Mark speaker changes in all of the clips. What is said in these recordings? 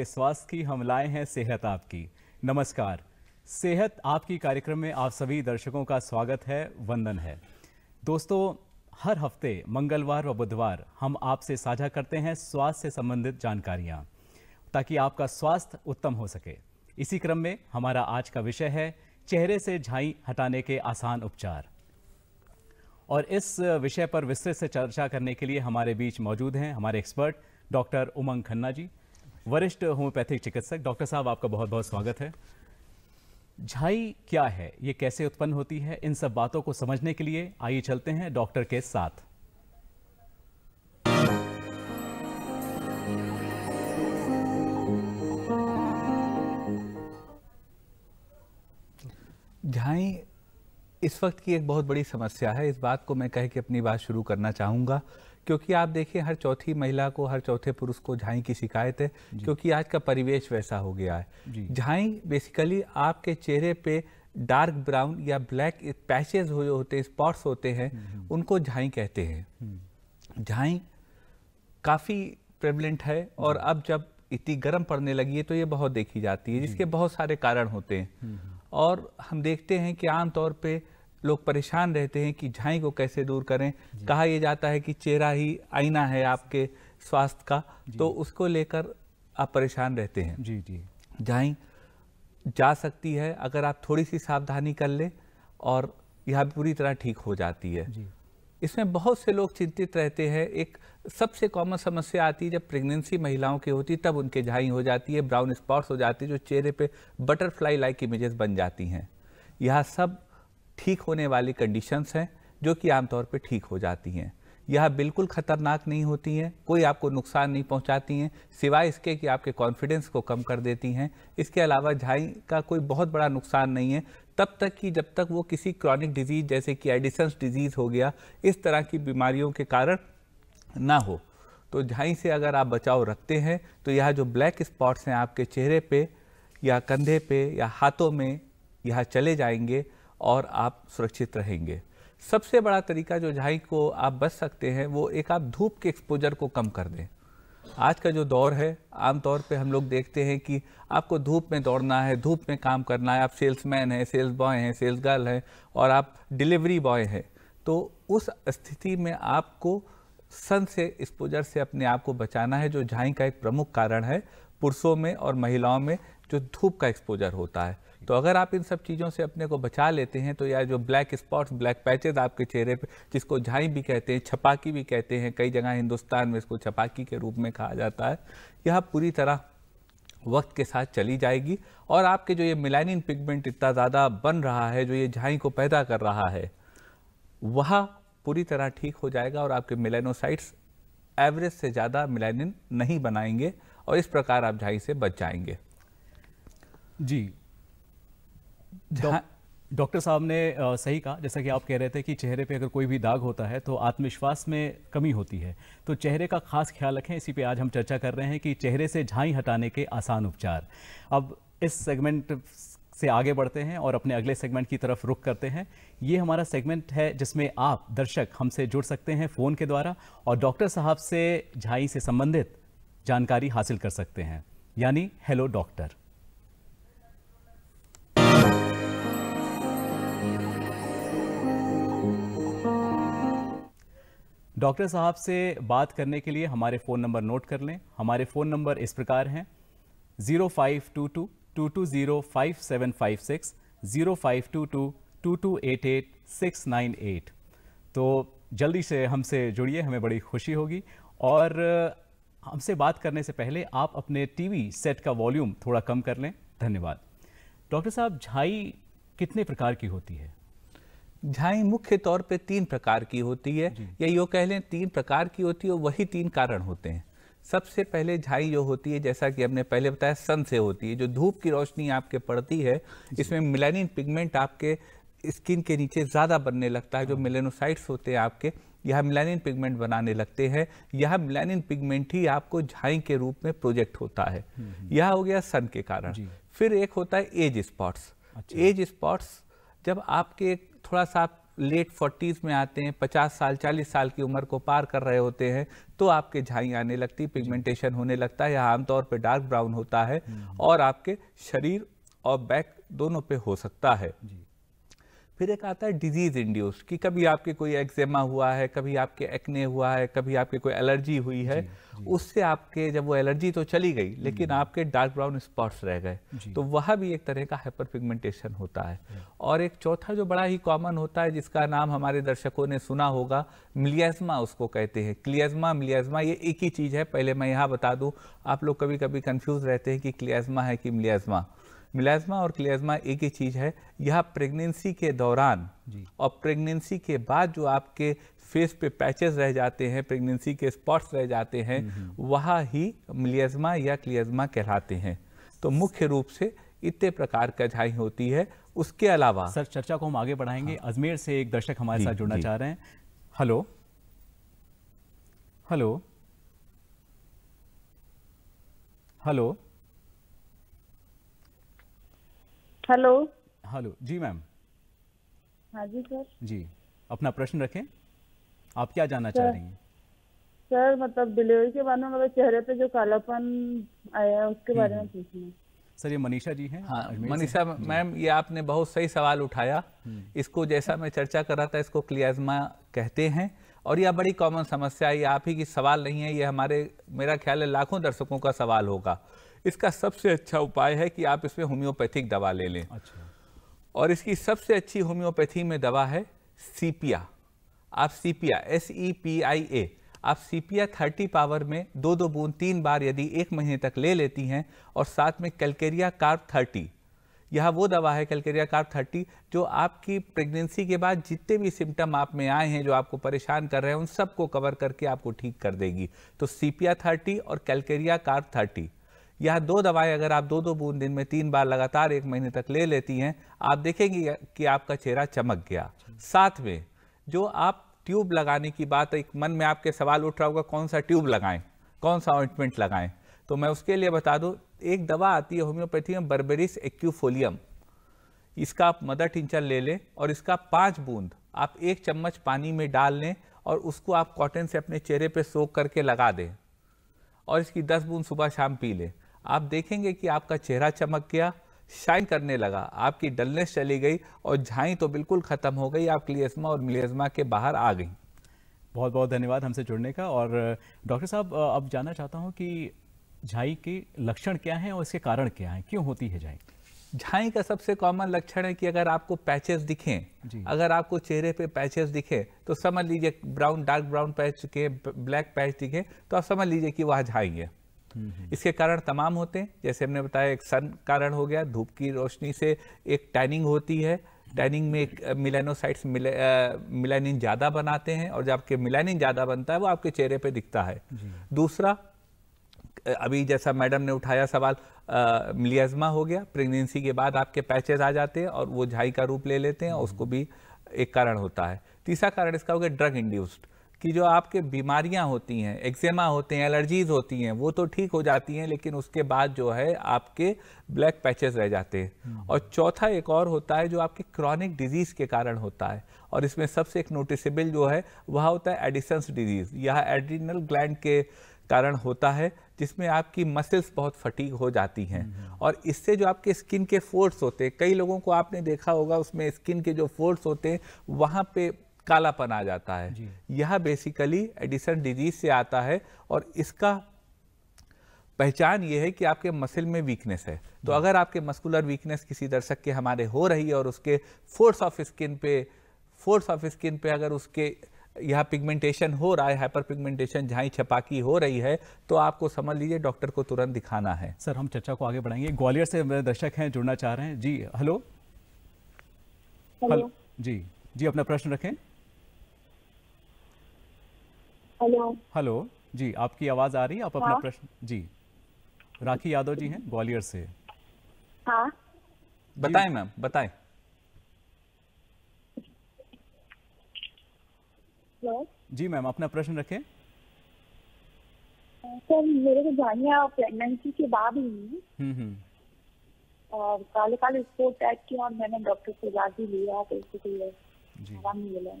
Speaker 1: कि स्वास्थ्य की लाए हैं सेहत आपकी नमस्कार सेहत आपकी कार्यक्रम में आप सभी दर्शकों का स्वागत है वंदन है दोस्तों हर हफ्ते मंगलवार व बुधवार हम आपसे साझा करते हैं स्वास्थ्य से संबंधित जानकारियाँ ताकि आपका स्वास्थ्य उत्तम हो सके इसी क्रम में हमारा आज का विषय है चेहरे से झाई हटाने के आसान उपचार और इस विषय पर विस्तृत से चर्चा करने के लिए हमारे बीच मौजूद हैं हमारे एक्सपर्ट डॉक्टर उमंग खन्ना जी वरिष्ठ होम्योपैथिक चिकित्सक डॉक्टर साहब आपका बहुत बहुत स्वागत है झाई क्या है ये कैसे उत्पन्न होती है इन सब बातों को समझने के लिए आइए चलते हैं डॉक्टर के साथ
Speaker 2: झाई इस वक्त की एक बहुत बड़ी समस्या है इस बात को मैं कह के अपनी बात शुरू करना चाहूंगा क्योंकि आप देखिए हर चौथी महिला को हर चौथे पुरुष को झाई की शिकायत है क्योंकि आज का परिवेश वैसा हो गया है झाई बेसिकली आपके चेहरे पे डार्क ब्राउन या ब्लैक पैचेज हो होते हैं स्पॉट्स होते हैं हम्म, हम्म। उनको झाई कहते हैं
Speaker 1: हम्म।
Speaker 2: झाई काफ़ी प्रेवलेंट है और अब जब इतनी गर्म पड़ने लगी है तो ये बहुत देखी जाती है जिसके बहुत सारे कारण होते हैं और हम देखते हैं कि आमतौर पर लोग परेशान रहते हैं कि झाई को कैसे दूर करें कहा यह जाता है कि चेहरा ही आईना है आपके स्वास्थ्य का तो उसको लेकर आप परेशान रहते हैं जी जी झाई जा सकती है अगर आप थोड़ी सी सावधानी कर ले और यह पूरी तरह ठीक हो जाती है इसमें बहुत से लोग चिंतित रहते हैं एक सबसे कॉमन समस्या आती है जब प्रेगनेंसी महिलाओं की होती तब उनके झाई हो जाती है ब्राउन स्पॉट्स हो जाती है जो चेहरे पे बटरफ्लाई लाइक इमेजेस बन जाती हैं यह सब ठीक होने वाली कंडीशंस हैं जो कि आमतौर पर ठीक हो जाती हैं यह बिल्कुल ख़तरनाक नहीं होती हैं कोई आपको नुकसान नहीं पहुंचाती हैं सिवाय इसके कि आपके कॉन्फिडेंस को कम कर देती हैं इसके अलावा झाई का कोई बहुत बड़ा नुकसान नहीं है तब तक कि जब तक वो किसी क्रॉनिक डिजीज़ जैसे कि एडिसन्स डिजीज़ हो गया इस तरह की बीमारियों के कारण ना हो तो झाई से अगर आप बचाव रखते हैं तो यह जो ब्लैक स्पॉट्स हैं आपके चेहरे पर या कंधे पर या हाथों में यह चले जाएंगे और आप सुरक्षित रहेंगे सबसे बड़ा तरीका जो झाई को आप बच सकते हैं वो एक आप धूप के एक्सपोजर को कम कर दें आज का जो दौर है आमतौर पे हम लोग देखते हैं कि आपको धूप में दौड़ना है धूप में काम करना है आप सेल्समैन हैं सेल्स बॉय हैं सेल्स गर्ल हैं और आप डिलीवरी बॉय हैं तो उस स्थिति में आपको सन से एक्सपोजर से अपने आप को बचाना है जो झाई का एक प्रमुख कारण है पुरुषों में और महिलाओं में जो धूप का एक्सपोजर होता है तो अगर आप इन सब चीज़ों से अपने को बचा लेते हैं तो या जो ब्लैक स्पॉट्स ब्लैक पैचेज आपके चेहरे पे जिसको झाई भी कहते हैं छपाकी भी कहते हैं कई जगह हिंदुस्तान में इसको छपाकी के रूप में कहा जाता है यह पूरी तरह वक्त के साथ चली जाएगी और आपके जो ये मिलानिन पिगमेंट इतना ज़्यादा बन रहा है जो ये झाई को पैदा कर रहा है वह पूरी तरह ठीक हो जाएगा और आपके मिलानोसाइट्स एवरेज से ज़्यादा मिलानिन नहीं बनाएंगे और इस प्रकार आप झाई से
Speaker 1: बच जाएंगे जी हाँ। डॉक्टर साहब ने सही कहा जैसा कि आप कह रहे थे कि चेहरे पे अगर कोई भी दाग होता है तो आत्मविश्वास में कमी होती है तो चेहरे का खास ख्याल रखें इसी पे आज हम चर्चा कर रहे हैं कि चेहरे से झाई हटाने के आसान उपचार अब इस सेगमेंट से आगे बढ़ते हैं और अपने अगले सेगमेंट की तरफ रुख करते हैं ये हमारा सेगमेंट है जिसमें आप दर्शक हमसे जुड़ सकते हैं फ़ोन के द्वारा और डॉक्टर साहब से झाई से संबंधित जानकारी हासिल कर सकते हैं यानी हेलो डॉक्टर डॉक्टर साहब से बात करने के लिए हमारे फ़ोन नंबर नोट कर लें हमारे फ़ोन नंबर इस प्रकार हैं zero five two two two two zero five seven five six zero five two two two two eight eight six nine eight तो जल्दी से हमसे जुड़िए हमें बड़ी खुशी होगी और हमसे बात करने से पहले आप अपने टीवी सेट का वॉल्यूम थोड़ा कम कर लें धन्यवाद डॉक्टर साहब झाई कितने प्रकार की
Speaker 2: होती है झाई मुख्य तौर पे तीन प्रकार की होती है या यो कह लें तीन प्रकार की होती है वही तीन कारण होते हैं सबसे पहले झाई जो होती है जैसा कि हमने पहले बताया सन से होती है जो धूप की रोशनी आपके पड़ती है इसमें मिलानिन पिगमेंट आपके स्किन के नीचे ज़्यादा बनने लगता है जो हाँ। मिलेनोसाइट्स होते हैं आपके यह मिलानिन पिगमेंट बनाने लगते हैं यह मिलानिन पिगमेंट ही आपको झाई के रूप में प्रोजेक्ट होता है हम्म, हम्म। यह हो गया सन के कारण फिर एक होता है एज स्पॉट्स अच्छा। एज स्पॉट्स जब आपके एक थोड़ा सा आप लेट फोर्टीज़ में आते हैं पचास साल चालीस साल की उम्र को पार कर रहे होते हैं तो आपके झाई आने लगती पिगमेंटेशन होने लगता है या आमतौर पर डार्क ब्राउन होता है हम्म। और आपके शरीर और बैक दोनों पे हो सकता है फिर एक आता है डिजीज़ इंड्यूस्ड कि कभी आपके कोई एक्जेमा हुआ है कभी आपके एक्ने हुआ है कभी आपके कोई एलर्जी हुई है जी, जी. उससे आपके जब वो एलर्जी तो चली गई लेकिन आपके डार्क ब्राउन स्पॉट्स रह गए तो वह भी एक तरह का हाइपर पिगमेंटेशन होता है और एक चौथा जो बड़ा ही कॉमन होता है जिसका नाम हमारे दर्शकों ने सुना होगा मिलियाजमा उसको कहते हैं क्लियाजमा मिलियाजमा ये एक ही चीज़ है पहले मैं यहाँ बता दूँ आप लोग कभी कभी कन्फ्यूज़ रहते हैं कि क्लियाजमा है कि मिलियाजमा मिलाजमा और क्लियाज्मा एक ही चीज़ है यह प्रेगनेंसी के दौरान और प्रेगनेंसी के बाद जो आपके फेस पे पैचेस रह जाते हैं प्रेगनेंसी के स्पॉट्स रह जाते हैं हम्म, हम्म। वहाँ ही मिलाजमा या क्लियजमा कहलाते हैं तो मुख्य रूप से इतने प्रकार का झाई होती है उसके अलावा सर चर्चा
Speaker 1: को हम आगे बढ़ाएंगे हाँ। अजमेर से एक दर्शक हमारे साथ जुड़ना चाह रहे हैं hello hello hello hello hello जी मैम हाँ जी सर जी अपना प्रश्न रखें आप क्या जानना चाह रही हैं
Speaker 2: सर मतलब डिलीवरी के बारे में मतलब चेहरे पे जो कालापन आया उसके बारे में हम्म. पूछना सर ये मनीषा जी हैं हाँ मनीषा मैम ये आपने बहुत सही सवाल उठाया हम्म. इसको जैसा मैं चर्चा कर रहा था इसको क्लियाजमा कहते हैं और यह बड़ी कॉमन समस्या है ये आप ही की सवाल नहीं है ये हमारे मेरा ख्याल है लाखों दर्शकों का सवाल होगा इसका सबसे अच्छा उपाय है कि आप इसमें होम्योपैथिक दवा ले लें अच्छा और इसकी सबसे अच्छी होम्योपैथी में दवा है सीपिया आप सीपिया एस ई पी आई ए आप सीपिया थर्टी पावर में दो दो बूंद तीन बार यदि एक महीने तक ले लेती हैं और साथ में कैलकेरिया कार्ब थर्टी यह वो दवा है कैलकेरिया कार्ब थर्टी जो आपकी प्रेगनेंसी के बाद जितने भी सिम्टम आप में आए हैं जो आपको परेशान कर रहे हैं उन सबको कवर करके आपको ठीक कर देगी तो सीपिया थर्टी और कैलकेरिया कार्ब थर्टी यह दो दवाएं अगर आप दो दो बूंद दिन में तीन बार लगातार एक महीने तक ले लेती हैं आप देखेंगे कि आपका चेहरा चमक गया साथ में जो आप ट्यूब लगाने की बात एक मन में आपके सवाल उठ रहा होगा कौन सा ट्यूब लगाएं कौन सा ऑइंटमेंट लगाएं तो मैं उसके लिए बता दूँ एक दवा आती है होम्योपैथी में बर्बेरिस एक्यूफोलियम इसका आप मदर टिंचर ले लें और इसका पाँच बूंद आप एक चम्मच पानी में डाल लें और उसको आप कॉटन से अपने चेहरे पर सोख करके लगा दें और इसकी दस बूंद सुबह शाम पी लें आप देखेंगे कि आपका चेहरा चमक गया शाइन करने लगा आपकी डलनेस चली गई और झाई तो
Speaker 1: बिल्कुल ख़त्म हो गई आप क्लियजमा और मिलियजमा के बाहर आ गई बहुत बहुत धन्यवाद हमसे जुड़ने का और डॉक्टर साहब अब जानना चाहता हूँ कि झाई के लक्षण क्या हैं और इसके कारण क्या हैं क्यों होती है झाई झाई का सबसे कॉमन लक्षण है कि अगर आपको पैचेस
Speaker 2: दिखें अगर आपको चेहरे पे पैचेस दिखे तो समझ लीजिए ब्राउन डार्क ब्राउन पैच के ब्लैक पैच दिखे तो आप समझ लीजिए कि वह झाई है इसके कारण तमाम होते हैं जैसे हमने बताया एक सन कारण हो गया धूप की रोशनी से एक टैनिंग होती है टैनिंग में एक मिलानोसाइट्स मिले, मिलानिन ज़्यादा बनाते हैं और जब आपके मिलानिन ज़्यादा बनता है वो आपके चेहरे पे दिखता है दूसरा अभी जैसा मैडम ने उठाया सवाल मिलियाजमा हो गया प्रेगनेंसी के बाद आपके पैचेज आ जाते हैं और वो झाई का रूप ले लेते हैं और हम्म। उसको भी एक कारण होता है तीसरा कारण इसका हो गया ड्रग इंड्यूस्ड कि जो आपके बीमारियां होती हैं एक्जेमा होते हैं एलर्जीज होती हैं वो तो ठीक हो जाती हैं लेकिन उसके बाद जो है आपके ब्लैक पैचेस रह जाते हैं हम्म। और चौथा एक और होता है जो आपके क्रॉनिक डिजीज़ के कारण होता है और इसमें सबसे एक नोटिसेबल जो है वह होता है एडिसन्स डिजीज़ यह एडिनल ग्लैंड के कारण होता है जिसमें आपकी मसल्स बहुत फटीक हो जाती हैं हम्म, हम्म। और इससे जो आपके स्किन के फोर्स होते हैं कई लोगों को आपने देखा होगा उसमें स्किन के जो फोर्स होते हैं वहाँ पे कालापन आ जाता है यह बेसिकली एडिसन डिजीज से आता है और इसका पहचान ये है कि आपके मसल में वीकनेस है तो अगर आपके मस्कुलर वीकनेस किसी दर्शक के हमारे हो रही है और उसके फोर्स ऑफ स्किन पे फोर्स ऑफ स्किन पे अगर उसके यहाँ पिगमेंटेशन हो रहा है हाइपर पिगमेंटेशन झाई छपाकी हो रही है तो आपको समझ लीजिए डॉक्टर को तुरंत दिखाना है
Speaker 1: सर हम चर्चा को आगे बढ़ाएंगे ग्वालियर से दर्शक हैं जुड़ना चाह रहे हैं जी हेलो हेलो जी जी अपना प्रश्न रखें हेलो हेलो जी आपकी आवाज आ रही है आप अपना हाँ? प्रश्न जी राखी यादव जी हैं ग्वालियर से हाँ बताएं मैम बताएं जी मैम अपना प्रश्न रखें
Speaker 2: सर मेरे को जानिया प्रेगनेंसी के बाद हुई हम्म, हम्म। और काले काले स्पोर्ट टाइप की और मैंने डॉक्टर से इलाज भी लिया तो इससे कोई आराम नहीं मिला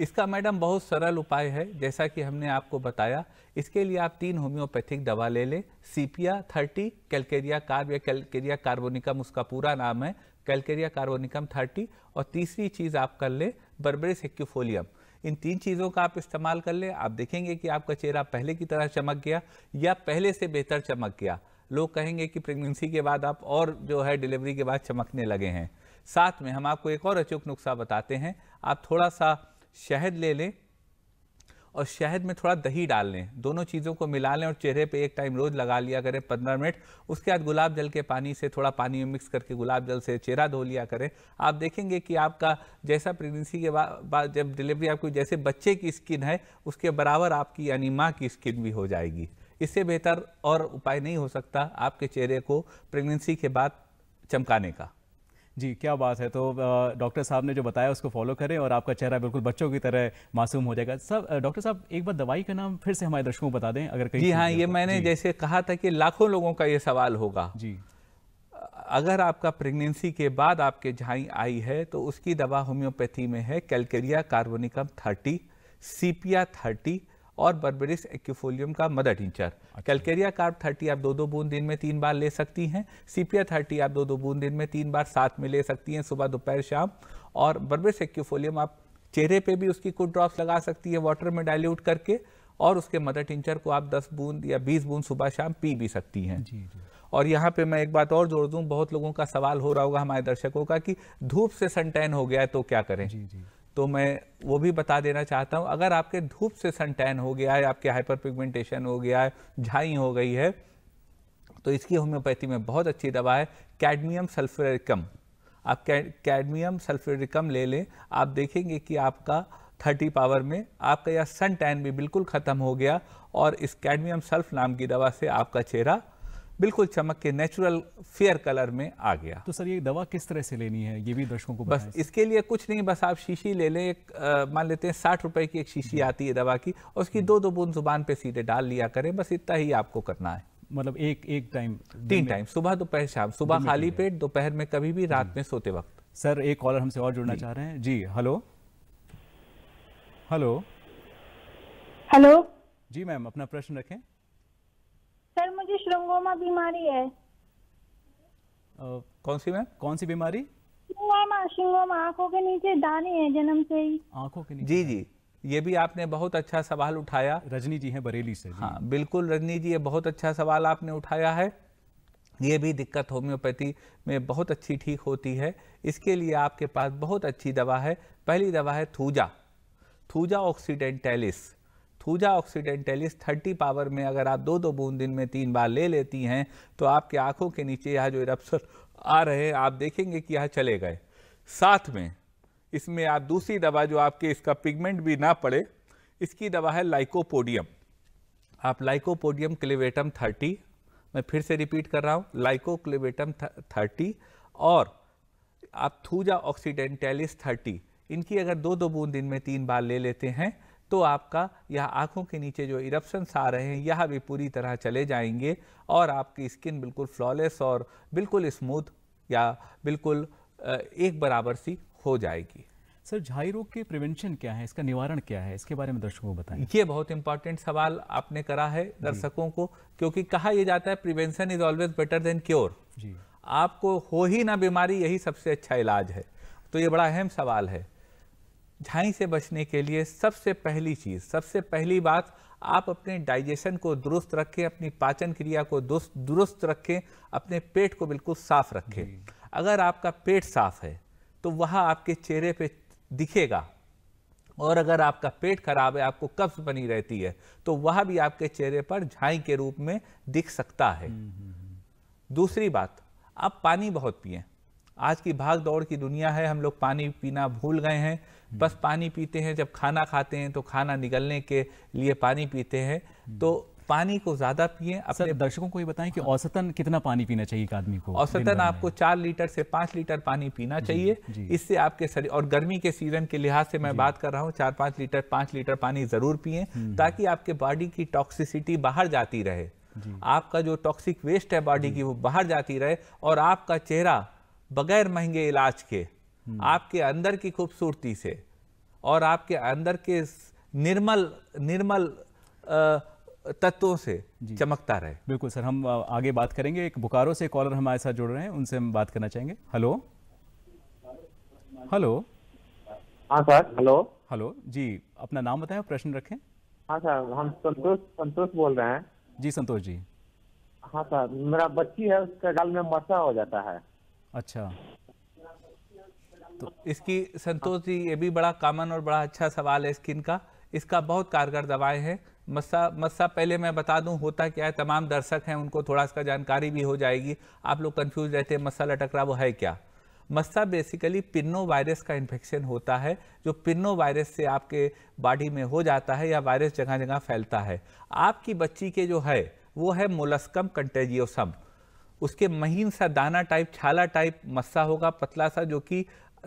Speaker 2: इसका मैडम बहुत सरल उपाय है जैसा कि हमने आपको बताया इसके लिए आप तीन होम्योपैथिक दवा ले लें सीपिया थर्टी कैलकेरिया कार्ब या कैलकेरिया कार्बोनिकम उसका पूरा नाम है कैलकेरिया कार्बोनिकम थर्टी और तीसरी चीज़ आप कर लें बर्बरेस एक्यूफोलियम इन तीन चीज़ों का आप इस्तेमाल कर लें आप देखेंगे कि आपका चेहरा पहले की तरह चमक गया या पहले से बेहतर चमक गया लोग कहेंगे कि प्रेगनेंसी के बाद आप और जो है डिलीवरी के बाद चमकने लगे हैं साथ में हम आपको एक और अचूक नुस्खा बताते हैं आप थोड़ा सा शहद ले लें और शहद में थोड़ा दही डाल लें दोनों चीज़ों को मिला लें और चेहरे पे एक टाइम रोज़ लगा लिया करें पंद्रह मिनट उसके बाद गुलाब जल के पानी से थोड़ा पानी में मिक्स करके गुलाब जल से चेहरा धो लिया करें आप देखेंगे कि आपका जैसा प्रेगनेंसी के बाद जब डिलीवरी आपकी जैसे बच्चे की स्किन है उसके बराबर आपकी यानी माँ की स्किन भी हो जाएगी इससे बेहतर और उपाय नहीं हो सकता आपके चेहरे को प्रेगनेंसी के बाद चमकाने का
Speaker 1: जी क्या बात है तो डॉक्टर साहब ने जो बताया उसको फॉलो करें और आपका चेहरा बिल्कुल बच्चों की तरह मासूम हो जाएगा सब डॉक्टर साहब एक बार दवाई का नाम फिर से हमारे दर्शकों को बता दें अगर कहीं जी हाँ ये तो। मैंने जैसे कहा था कि
Speaker 2: लाखों लोगों का ये सवाल होगा जी अगर आपका प्रेगनेंसी के बाद आपके झाई आई है तो उसकी दवा होम्योपैथी में है calcarea carbonicum thirty sepia thirty और बर्बेरिस एक्यूफोलियम का मदर टीचर अच्छा। कैलकेरिया कार्प थर्टी आप दो दो बूंद दिन में तीन बार ले सकती हैं सीपिया थर्टी आप दो दो बूंद दिन में तीन बार साथ में ले सकती हैं सुबह दोपहर शाम और बर्बेरिस एक्यूफोलियम आप चेहरे पे भी उसकी कुछ ड्रॉप्स लगा सकती है वाटर में डायल्यूट करके और उसके मदर टिंचर को आप दस बूंद या बीस बूंद सुबह शाम पी भी सकती हैं जी, जी। और यहाँ पे मैं एक बात और जोड़ दूँ बहुत लोगों का सवाल हो रहा होगा हमारे दर्शकों का कि धूप से सनटैन हो गया है तो क्या करें जी, जी। तो मैं वो भी बता देना चाहता हूँ अगर आपके धूप से सन टैन हो गया है आपके हाइपर पिगमेंटेशन हो गया है झाई हो गई है तो इसकी होम्योपैथी में बहुत अच्छी दवा है कैडमियम सल्फ्यूरिकम आप कैडमियम सल्फ्यूरिकम ले लें आप देखेंगे कि आपका थर्टी पावर में आपका यह सन टैन भी बिल्कुल ख़त्म हो गया और इस कैडमियम सल्फ नाम की दवा से आपका चेहरा बिल्कुल चमक के नेचुरल फेयर कलर में आ गया तो
Speaker 1: सर ये दवा किस तरह से लेनी है ये भी दर्शकों को बस
Speaker 2: इसके लिए कुछ नहीं बस आप शीशी ले लें मान लेते हैं साठ रुपए की एक शीशी आती है दवा की और उसकी दो दो बूंद जुबान पे सीधे डाल लिया करें बस इतना ही आपको करना है
Speaker 1: मतलब एक एक टाइम तीन टाइम सुबह दोपहर
Speaker 2: शाम सुबह खाली पेट दोपहर में कभी भी रात में सोते वक्त
Speaker 1: सर एक कॉलर हमसे और जुड़ना चाह रहे हैं जी हेलो हेलो हेलो जी मैम अपना प्रश्न रखें
Speaker 2: मुझे श्रृंगोमा बीमारी है
Speaker 1: कौन सी मैम कौन सी बीमारी
Speaker 2: आंखों के नीचे दाने हैं जन्म से ही आंखों के नीचे जी जी ये भी आपने बहुत अच्छा सवाल उठाया रजनी जी हैं बरेली से हाँ बिल्कुल रजनी जी ये बहुत अच्छा सवाल आपने उठाया है ये भी दिक्कत होम्योपैथी में बहुत अच्छी ठीक होती है इसके लिए आपके पास बहुत अच्छी दवा है पहली दवा है thuja thuja occidentalis thuja occidentalis 30 power में अगर आप दो दो बूंद दिन में तीन बार ले लेती हैं तो आपके आंखों के नीचे यह जो इरप्सन आ रहे हैं आप देखेंगे कि यह चले गए साथ में इसमें आप दूसरी दवा जो आपके इसका पिगमेंट भी ना पड़े इसकी दवा है लाइकोपोडियम आप लाइकोपोडियम क्लेवेटम 30 मैं फिर से रिपीट कर रहा हूँ लाइको क्लेवेटम थर्टी और आप थूजा ऑक्सीडेंटेलिस थर्टी इनकी अगर दो दो बूंद दिन में तीन बार ले लेते हैं तो आपका यह आँखों के नीचे जो इरप्शंस आ रहे हैं यह भी पूरी तरह चले जाएंगे और आपकी स्किन बिल्कुल फ्लॉलेस और बिल्कुल स्मूथ या बिल्कुल एक बराबर सी हो जाएगी
Speaker 1: सर झाई रोग के प्रिवेंशन क्या है इसका निवारण क्या है इसके बारे में दर्शकों को बताएं ये बहुत इंपॉर्टेंट सवाल आपने करा है दर्शकों को क्योंकि कहा यह जाता
Speaker 2: है prevention is always better than cure जी आपको हो ही ना बीमारी यही सबसे अच्छा इलाज है तो ये बड़ा अहम सवाल है झाई से बचने के लिए सबसे पहली चीज़ सबसे पहली बात आप अपने डाइजेशन को दुरुस्त रखें अपनी पाचन क्रिया को दुरुस्त रखें अपने पेट को बिल्कुल साफ रखें अगर आपका पेट साफ है तो वह आपके चेहरे पे दिखेगा और अगर आपका पेट खराब है आपको कब्ज बनी रहती है तो वह भी आपके चेहरे पर झाई के रूप में दिख सकता है हम्म, हम्म, हम्म। दूसरी बात आप पानी बहुत पिए आज की भाग दौड़ की दुनिया है हम लोग पानी पीना भूल गए हैं बस पानी पीते हैं जब खाना खाते हैं तो खाना निगलने के लिए पानी पीते हैं तो पानी को ज़्यादा पिए अपने दर्शकों को ये
Speaker 1: बताएं कि औसतन कितना पानी पीना चाहिए एक आदमी को औसतन
Speaker 2: आपको चार लीटर से पांच लीटर पानी पीना चाहिए इससे आपके शरीर और गर्मी के सीजन के लिहाज से मैं बात कर रहा हूँ चार पांच लीटर पांच लीटर पानी ज़रूर पिए हम्म। ताकि आपके बॉडी की टॉक्सिसिटी बाहर जाती रहे आपका जो टॉक्सिक वेस्ट है बॉडी की वो बाहर जाती रहे और आपका चेहरा बगैर महंगे इलाज के हम्म। आपके अंदर की खूबसूरती से और आपके अंदर के
Speaker 1: निर्मल निर्मल तत्वों से चमकता रहे बिल्कुल सर हम आगे बात करेंगे एक बुकारो से कॉलर हमारे साथ जुड़ रहे हैं उनसे हम बात करना चाहेंगे हेलो हेलो हाँ सर हेलो हेलो जी अपना नाम बताएं प्रश्न रखें हाँ सर हम संतोष संतोष बोल रहे हैं जी संतोष जी हाँ सर मेरा बच्ची है उसका गाल में मसा हो जाता है अच्छा
Speaker 2: तो इसकी संतोष जी ये भी बड़ा कॉमन और बड़ा अच्छा सवाल है स्किन का इसका बहुत कारगर दवाएं हैं मस्सा मस्सा पहले मैं बता दूं होता क्या है तमाम दर्शक हैं उनको थोड़ा इसका जानकारी भी हो जाएगी आप लोग कंफ्यूज रहते हैं मस्सा लटक रहा वो है क्या मस्सा बेसिकली पिन्नो वायरस का इन्फेक्शन होता है जो पिन्नो वायरस से आपके बॉडी में हो जाता है या वायरस जगह जगह फैलता है आपकी बच्ची के जो है वो है मोलस्कम कंटेजियोसम उसके महीन सा दाना टाइप छाला टाइप मस्सा होगा पतला सा जो कि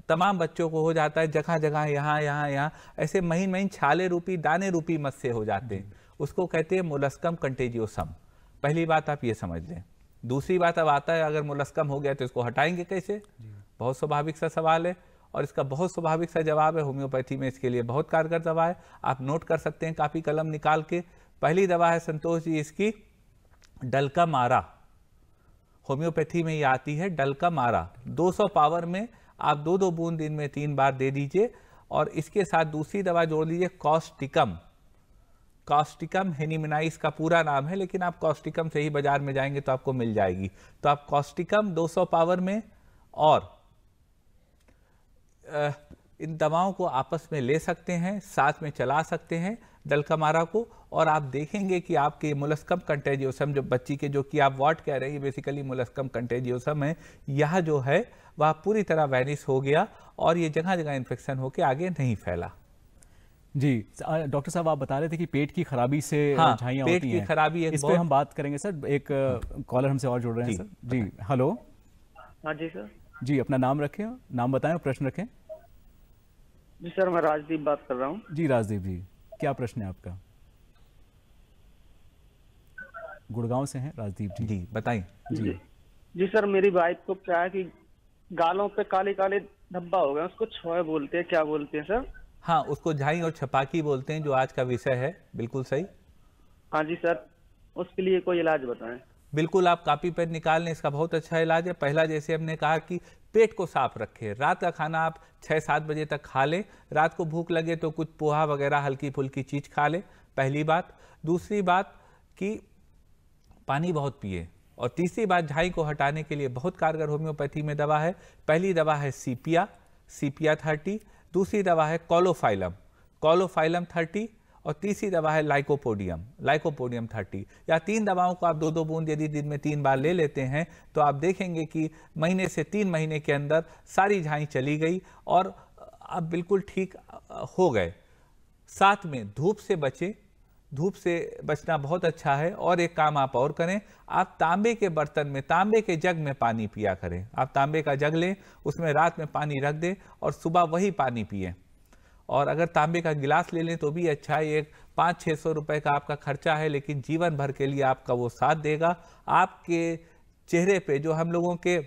Speaker 2: तमाम बच्चों को हो जाता है जगह जगह यहाँ यहाँ यहाँ ऐसे महीन महीन छाले रूपी दाने रूपी मत्स्य हो जाते हैं उसको कहते हैं मोलस्कम कंटेजियोसम पहली बात आप ये समझ लें दूसरी बात अब आता है अगर मोलस्कम हो गया तो इसको हटाएंगे कैसे बहुत स्वाभाविक सा सवाल है और इसका बहुत स्वाभाविक सा जवाब है होम्योपैथी में इसके लिए बहुत कारगर दवा है आप नोट कर सकते हैं काफ़ी कलम निकाल के पहली दवा है संतोष जी इसकी डलका मारा होम्योपैथी में ये आती है डलका मारा 200 पावर में आप दो दो बूंद दिन में तीन बार दे दीजिए और इसके साथ दूसरी दवा जोड़ लीजिए कॉस्टिकम कॉस्टिकम हेनीमिनाइस का पूरा नाम है लेकिन आप कॉस्टिकम से ही बाजार में जाएंगे तो आपको मिल जाएगी तो आप कॉस्टिकम 200 पावर में और इन दवाओं को आपस में ले सकते हैं साथ में चला सकते हैं दलकमारा को और आप देखेंगे कि आपके मुलस्कम कंटेजियोसम जो बच्ची के जो कि आप वॉट कह रहे हैं बेसिकली मुलस्कम कंटेजियोसम है यह जो है वह पूरी तरह वैनिस हो गया और ये जगह जगह इन्फेक्शन होकर आगे नहीं फैला जी डॉक्टर
Speaker 1: साहब आप बता रहे थे कि पेट की खराबी से हाँ, पेट होती की खराबी इस पे हम बात करेंगे सर एक कॉलर हमसे और जुड़ रहे हैं सर जी हेलो हाँ जी सर जी अपना नाम रखें नाम बताएं और प्रश्न रखें जी सर मैं राजदीप बात कर रहा हूँ जी राजदीप जी क्या प्रश्न है आपका गुड़गांव से हैं राजदीप जी जी बताए जी
Speaker 2: जी सर मेरी वाइफ को क्या है कि गालों पे काले काले धब्बा हो गए उसको छोए बोलते हैं क्या बोलते हैं सर हाँ उसको झाई और छपाकी बोलते हैं जो आज का विषय है बिल्कुल सही
Speaker 1: हाँ जी सर उसके लिए कोई इलाज बताएं
Speaker 2: बिल्कुल आप कापी पेड निकाल लें इसका बहुत अच्छा इलाज है पहला जैसे हमने कहा कि पेट को साफ रखें रात का खाना आप छः सात बजे तक खा लें रात को भूख लगे तो कुछ पोहा वगैरह हल्की फुल्की चीज़ खा लें पहली बात दूसरी बात कि पानी बहुत पिए और तीसरी बात झाई को हटाने के लिए बहुत कारगर होम्योपैथी में दवा है पहली दवा है सीपिया सीपिया थर्टी दूसरी दवा है कॉलोफाइलम कॉलोफाइलम थर्टी और तीसरी दवा है लाइकोपोडियम लाइकोपोडियम थर्टी या तीन दवाओं को आप दो दो बूंद यदि दिन में तीन बार ले लेते हैं तो आप देखेंगे कि महीने से तीन महीने के अंदर सारी झाई चली गई और आप बिल्कुल ठीक हो गए साथ में धूप से बचें धूप से बचना बहुत अच्छा है और एक काम आप और करें आप तांबे के बर्तन में तांबे के जग में पानी पिया करें आप तांबे का जग लें उसमें रात में पानी रख दें और सुबह वही पानी पिए और अगर तांबे का गिलास ले लें तो भी अच्छा है एक पाँच छः सौ रुपये का आपका खर्चा है लेकिन जीवन भर के लिए आपका वो साथ देगा आपके चेहरे पे जो हम लोगों के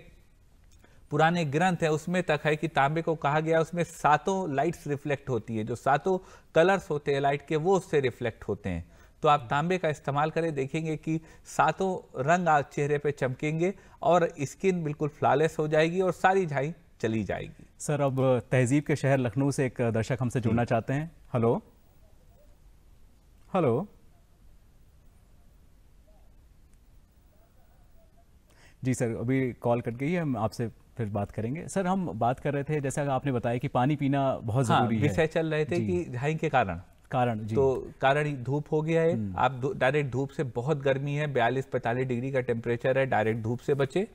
Speaker 2: पुराने ग्रंथ है उसमें तक है कि तांबे को कहा गया उसमें सातों लाइट्स रिफ्लेक्ट होती है जो सातों कलर्स होते हैं लाइट के वो उससे रिफ्लेक्ट होते हैं तो आप तांबे का इस्तेमाल करें देखेंगे कि सातों रंग आप चेहरे पे चमकेंगे और स्किन बिल्कुल फ्लॉलेस हो जाएगी और सारी झाई चली जाएगी
Speaker 1: सर अब तहजीब के शहर लखनऊ से एक दर्शक हमसे जुड़ना चाहते हैं हेलो हेलो जी सर अभी कॉल कट गई है हम आपसे फिर बात करेंगे सर हम बात कर रहे थे जैसा आपने बताया कि पानी पीना बहुत ज़रूरी हाँ, है चल रहे थे कि
Speaker 2: झाई के कारण कारण जी। तो कारण धूप हो गया है हम्म। आप डायरेक्ट धूप से बहुत गर्मी है बयालीस पैंतालीस डिग्री का टेम्परेचर है डायरेक्ट धूप से बचे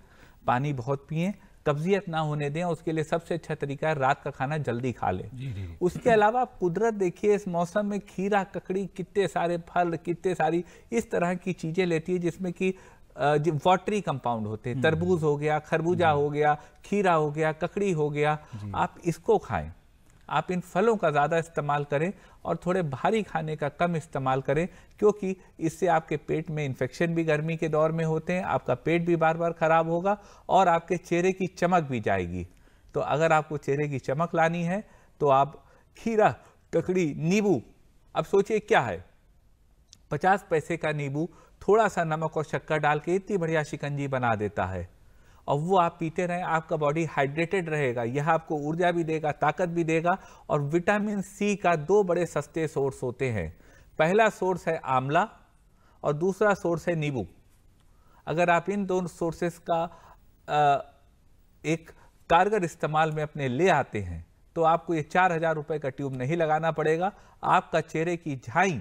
Speaker 2: पानी बहुत पिए कब्जियत ना होने दें उसके लिए सबसे अच्छा तरीका है रात का खाना जल्दी खा लें उसके अलावा आप कुदरत देखिए इस मौसम में खीरा ककड़ी कितने सारे फल कितने सारी इस तरह की चीज़ें लेती है जिसमें कि वाटरी कंपाउंड होते हैं तरबूज हो गया खरबूजा हो गया खीरा हो गया ककड़ी हो गया आप इसको खाएं आप इन फलों का ज़्यादा इस्तेमाल करें और थोड़े भारी खाने का कम इस्तेमाल करें क्योंकि इससे आपके पेट में इन्फेक्शन भी गर्मी के दौर में होते हैं आपका पेट भी बार बार ख़राब होगा और आपके चेहरे की चमक भी जाएगी तो अगर आपको चेहरे की चमक लानी है तो आप खीरा ककड़ी नींबू अब सोचिए क्या है पचास पैसे का नींबू थोड़ा सा नमक और शक्कर डाल के इतनी बढ़िया शिकंजी बना देता है और वो आप पीते रहें आपका बॉडी हाइड्रेटेड रहेगा यह आपको ऊर्जा भी देगा ताकत भी देगा और विटामिन सी का दो बड़े सस्ते सोर्स होते हैं पहला सोर्स है आंवला और दूसरा सोर्स है नींबू अगर आप इन दोनों सोर्सेस का आ, एक कारगर इस्तेमाल में अपने ले आते हैं तो आपको ये चार हज़ार रुपये का ट्यूब नहीं लगाना पड़ेगा आपका चेहरे की झाई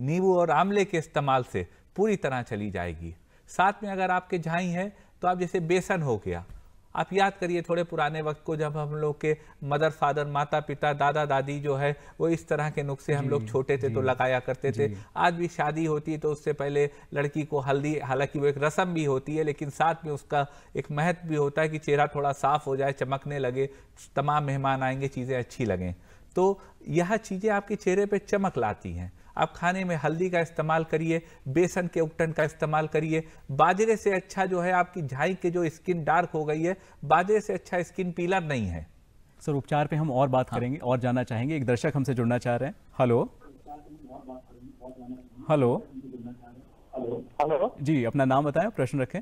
Speaker 2: नींबू और आंवले के इस्तेमाल से पूरी तरह चली जाएगी साथ में अगर आपके झाई है तो आप जैसे बेसन हो गया आप याद करिए थोड़े पुराने वक्त को जब हम लोग के मदर फादर माता पिता दादा दादी जो है वो इस तरह के नुस्खे हम लोग छोटे थे तो लगाया करते थे आज भी शादी होती है तो उससे पहले लड़की को हल्दी हालांकि वो एक रस्म भी होती है लेकिन साथ में उसका एक महत्व भी होता है कि चेहरा थोड़ा साफ हो जाए चमकने लगे तमाम मेहमान आएंगे चीज़ें अच्छी लगें तो यह चीज़ें आपके चेहरे पर चमक लाती हैं आप खाने में हल्दी का इस्तेमाल करिए बेसन के उपटन का इस्तेमाल करिए बाजरे से अच्छा जो है आपकी झाई के जो स्किन डार्क हो गई है बाजरे से अच्छा स्किन पीलर
Speaker 1: नहीं है सर उपचार पे हम और बात हाँ। करेंगे और जानना चाहेंगे एक दर्शक हमसे जुड़ना चाह रहे हैं हेलो हेलो हेलो जी अपना नाम बताएं प्रश्न रखें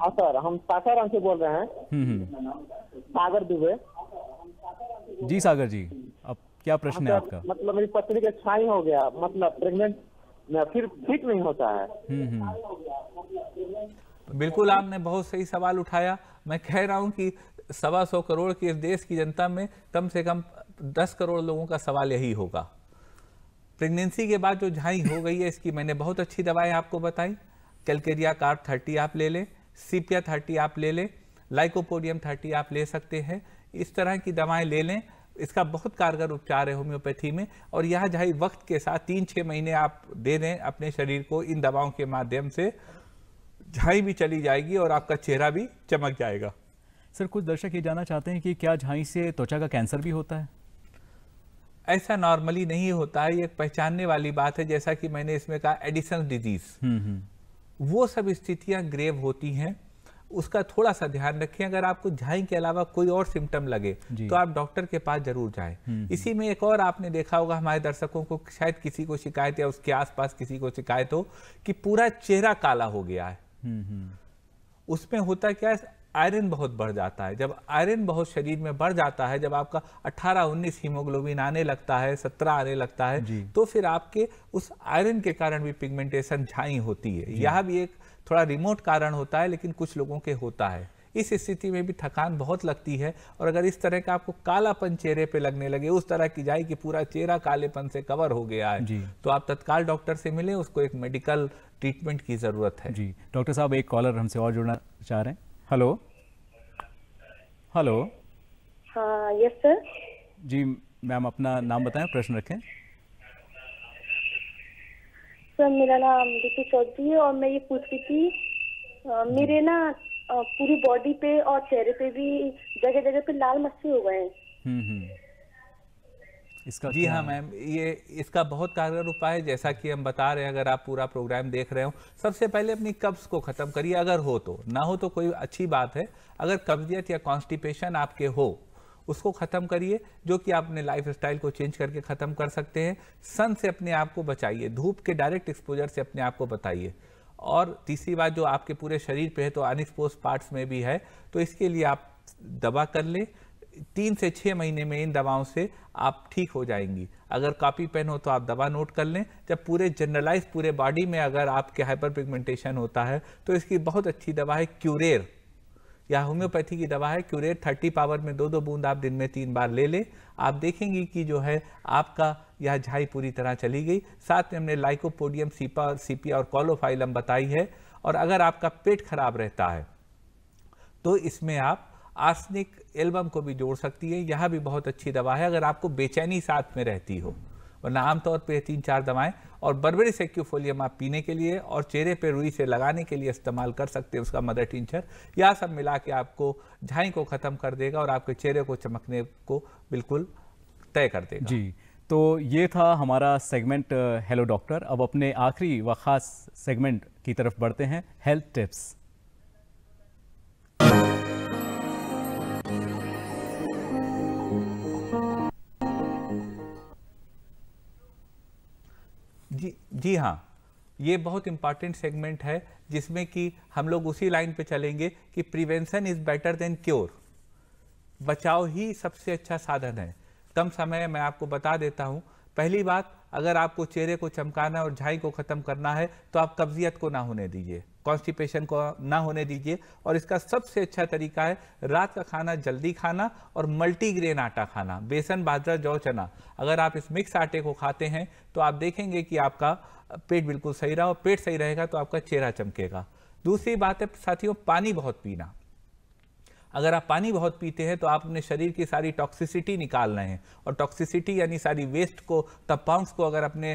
Speaker 2: हाँ सर हम सासाराम से बोल रहे हैं
Speaker 1: हम्म, हम्म।
Speaker 2: सागर दुबे
Speaker 1: जी सागर जी अब क्या प्रश्न है मतलब आपका
Speaker 2: मतलब मेरी पत्नी का छाई हो गया मतलब प्रेगनेंट फिर ठीक नहीं होता है
Speaker 1: हम्म, हम्म।
Speaker 2: बिल्कुल आपने बहुत सही सवाल उठाया मैं कह रहा हूँ कि सवा सौ करोड़ की इस देश की जनता में कम से कम दस करोड़ लोगों का सवाल यही होगा प्रेगनेंसी के बाद जो झाई हो गई है इसकी मैंने बहुत अच्छी दवाएं आपको बताई कैलकेरिया कार्ड थर्टी आप ले लें सीपिया थर्टी आप ले लें लाइकोपोडियम थर्टी आप ले सकते हैं इस तरह की दवाएं ले लें इसका बहुत कारगर उपचार है होम्योपैथी में और यह जहाँ वक्त के साथ तीन छः महीने आप दे दें अपने शरीर को इन दवाओं के माध्यम से झाई भी चली जाएगी और आपका चेहरा भी चमक जाएगा
Speaker 1: सर कुछ दर्शक ये जानना चाहते हैं कि क्या झाई से त्वचा का कैंसर भी होता है ऐसा नॉर्मली
Speaker 2: नहीं होता है ये पहचानने वाली बात है जैसा कि मैंने इसमें कहा एडिसन डिजीज हम्म, हम्म। वो सब स्थितियां ग्रेव होती हैं उसका थोड़ा सा ध्यान रखें अगर आपको झाई के अलावा कोई और सिम्टम लगे तो आप डॉक्टर के पास जरूर जाएं हम्म, हम्म। इसी में एक और आपने देखा होगा हमारे दर्शकों को शायद किसी को शिकायत या उसके आसपास किसी को शिकायत हो कि पूरा चेहरा काला हो गया है हम्म, उसमें होता क्या है आयरन बहुत बढ़ जाता है जब आयरन बहुत शरीर में बढ़ जाता है जब आपका 18-19 हीमोग्लोबिन आने लगता है 17 आने लगता है तो फिर आपके उस आयरन के कारण भी पिगमेंटेशन झाई होती है यह भी एक थोड़ा रिमोट कारण होता है लेकिन कुछ लोगों के होता है इस स्थिति में भी थकान बहुत लगती है और अगर इस तरह का आपको कालापन चेहरे पे लगने लगे उस तरह की जाए कि पूरा चेहरा कालेपन से कवर हो गया है तो आप तत्काल डॉक्टर से मिले उसको एक मेडिकल ट्रीटमेंट की ज़रूरत है जी
Speaker 1: डॉक्टर साहब एक कॉलर हमसे और जुड़ना चाह रहे हैं हेलो हेलो
Speaker 2: हाँ यस सर
Speaker 1: जी मैम अपना नाम बताएं प्रश्न रखें
Speaker 2: सर मेरा नाम रितु चौधरी है और मैं ये पूछ रही थी मेरे ना पूरी बॉडी पे और चेहरे पे भी जगह जगह पे लाल
Speaker 1: मस्सी हो गए हैं हम्म, हम्म। इसका
Speaker 2: जी हाँ मैम ये इसका बहुत कारगर उपाय है जैसा कि हम बता रहे हैं अगर आप पूरा प्रोग्राम देख रहे हो सबसे पहले अपनी कब्ज़ को ख़त्म करिए अगर हो तो ना हो तो कोई अच्छी बात है अगर कब्जियत या कॉन्स्टिपेशन आपके हो उसको ख़त्म करिए जो कि आप अपने लाइफ स्टाइल को चेंज करके ख़त्म कर सकते हैं सन से अपने आप को बचाइए धूप के डायरेक्ट एक्सपोजर से अपने आप को बताइए और तीसरी बात जो आपके पूरे शरीर पे है तो अनएक्सपोज पार्ट्स में भी है तो इसके लिए आप दवा कर लें तीन से छः महीने में इन दवाओं से आप ठीक हो जाएंगी अगर कापी पेन हो तो आप दवा नोट कर लें जब पूरे जनरलाइज पूरे बॉडी में अगर आपके हाइपर पिगमेंटेशन होता है तो इसकी बहुत अच्छी दवा है क्यूरेर या होम्योपैथी की दवा है क्यूरेट थर्टी पावर में दो दो बूंद आप दिन में तीन बार ले लें आप देखेंगे कि जो है आपका यह झाई पूरी तरह चली गई साथ में हमने लाइकोपोडियम सीपा सीपिया और कॉलोफाइलम बताई है और अगर आपका पेट खराब रहता है तो इसमें आप आर्सनिक एल्बम को भी जोड़ सकती है यह भी बहुत अच्छी दवा है अगर आपको बेचैनी साथ में रहती हो वरना आमतौर पर तीन चार दवाएं और बर्बरी सेक्यूफोलियम आप पीने के लिए और चेहरे पे रुई से लगाने के लिए इस्तेमाल कर सकते हैं उसका मदर टिंचर यह सब मिला के आपको झाई को ख़त्म कर देगा और आपके चेहरे
Speaker 1: को चमकने को बिल्कुल
Speaker 2: तय कर देगा जी
Speaker 1: तो ये था हमारा सेगमेंट हेलो डॉक्टर अब अपने आखिरी व ख़ास सेगमेंट की तरफ बढ़ते हैं हेल्थ टिप्स
Speaker 2: जी जी हाँ ये बहुत इम्पॉर्टेंट सेगमेंट है जिसमें कि हम लोग उसी लाइन पे चलेंगे कि prevention is better than cure बचाव ही सबसे अच्छा साधन है कम समय मैं आपको बता देता हूँ पहली बात अगर आपको चेहरे को चमकाना और झाई को ख़त्म करना है तो आप कब्जियत को ना होने दीजिए कॉन्स्टिपेशन को ना होने दीजिए और इसका सबसे अच्छा तरीका है रात का खाना जल्दी खाना और मल्टीग्रेन आटा खाना बेसन बाजरा जौ चना अगर आप इस मिक्स आटे को खाते हैं तो आप देखेंगे कि आपका पेट बिल्कुल सही रहा और पेट सही रहेगा तो आपका चेहरा चमकेगा दूसरी बात है साथियों पानी बहुत पीना अगर आप पानी बहुत पीते हैं तो आप अपने शरीर की सारी टॉक्सिसिटी निकाल रहे हैं और टॉक्सिसिटी यानी सारी वेस्ट को कंपाउंड्स को अगर अपने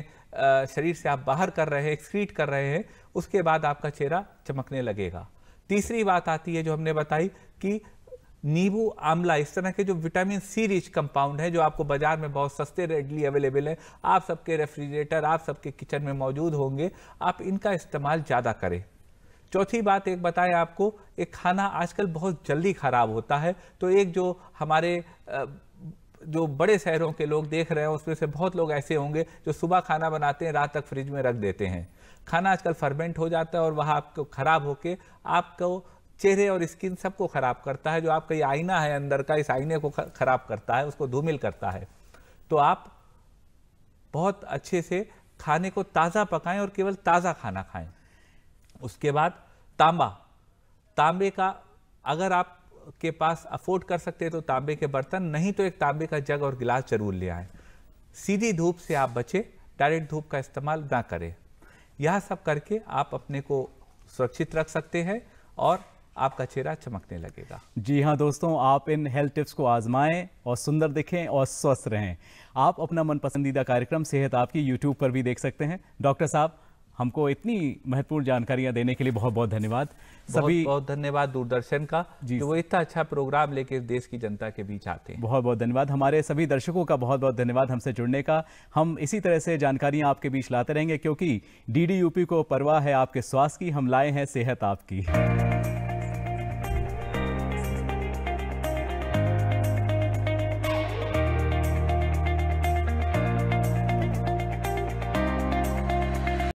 Speaker 2: शरीर से आप बाहर कर रहे हैं एक्सक्रीट कर रहे हैं उसके बाद आपका चेहरा चमकने लगेगा तीसरी बात आती है जो हमने बताई कि नींबू आंवला इस तरह के जो विटामिन सी रिच कंपाउंड है जो आपको बाजार में बहुत सस्ते रेडली अवेलेबल है आप सबके रेफ्रिजरेटर आप सबके किचन में मौजूद होंगे आप इनका इस्तेमाल ज़्यादा करें चौथी बात एक बताएं आपको एक खाना आजकल बहुत जल्दी ख़राब होता है तो एक जो हमारे जो बड़े शहरों के लोग देख रहे हैं उसमें से बहुत लोग ऐसे होंगे जो सुबह खाना बनाते हैं रात तक फ्रिज में रख देते हैं खाना आजकल फर्मेंट हो जाता है और वह आपको ख़राब होकर आपको चेहरे और स्किन सबको ख़राब करता है जो आपका ये आईना है अंदर का इस आईने को ख़राब करता है उसको धूमिल करता है तो आप बहुत अच्छे से खाने को ताज़ा पकाएं और केवल ताज़ा खाना खाएं उसके बाद तांबा तांबे का अगर आप के पास अफोर्ड कर सकते हैं तो तांबे के बर्तन नहीं तो एक तांबे का जग और गिलास जरूर ले आए सीधी धूप से आप बचें डायरेक्ट धूप का इस्तेमाल ना करें यह सब करके आप अपने को सुरक्षित रख सकते हैं और आपका चेहरा चमकने लगेगा
Speaker 1: जी हाँ दोस्तों आप इन हेल्थ टिप्स को आजमाएं और सुंदर दिखें और स्वस्थ रहें आप अपना मन पसंदीदा कार्यक्रम सेहत आपकी यूट्यूब पर भी देख सकते हैं डॉक्टर साहब हमको इतनी महत्वपूर्ण जानकारियां देने के लिए बहुत बहुत धन्यवाद सभी बहुत धन्यवाद
Speaker 2: दूरदर्शन का
Speaker 1: जी वो इतना अच्छा
Speaker 2: प्रोग्राम लेके देश की जनता के
Speaker 1: बीच आते हैं बहुत बहुत धन्यवाद हमारे सभी दर्शकों का बहुत बहुत धन्यवाद हमसे जुड़ने का हम इसी तरह से जानकारियां आपके बीच लाते रहेंगे क्योंकि डी को परवाह है आपके स्वास्थ्य की हम लाए हैं सेहत आपकी